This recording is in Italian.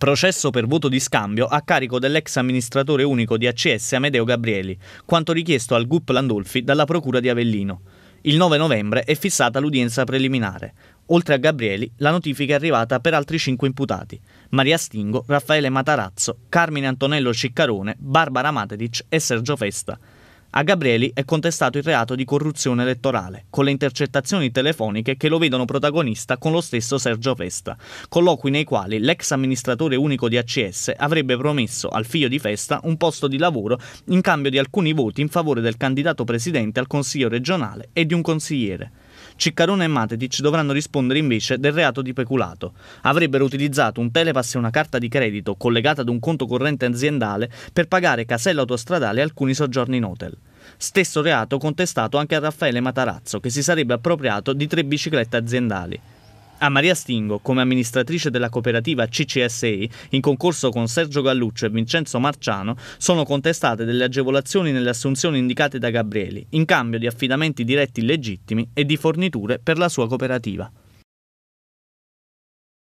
processo per voto di scambio a carico dell'ex amministratore unico di ACS Amedeo Gabrieli, quanto richiesto al GUP Landolfi dalla Procura di Avellino. Il 9 novembre è fissata l'udienza preliminare. Oltre a Gabrieli, la notifica è arrivata per altri cinque imputati: Maria Stingo, Raffaele Matarazzo, Carmine Antonello Ciccarone, Barbara Matetic e Sergio Festa. A Gabrieli è contestato il reato di corruzione elettorale, con le intercettazioni telefoniche che lo vedono protagonista con lo stesso Sergio Festa, colloqui nei quali l'ex amministratore unico di ACS avrebbe promesso al figlio di Festa un posto di lavoro in cambio di alcuni voti in favore del candidato presidente al Consiglio regionale e di un consigliere. Ciccarone e Matetic dovranno rispondere invece del reato di peculato. Avrebbero utilizzato un telepass e una carta di credito collegata ad un conto corrente aziendale per pagare casella autostradale e alcuni soggiorni in hotel. Stesso reato contestato anche a Raffaele Matarazzo, che si sarebbe appropriato di tre biciclette aziendali. A Maria Stingo, come amministratrice della cooperativa CCSI, in concorso con Sergio Galluccio e Vincenzo Marciano, sono contestate delle agevolazioni nelle assunzioni indicate da Gabrieli, in cambio di affidamenti diretti illegittimi e di forniture per la sua cooperativa.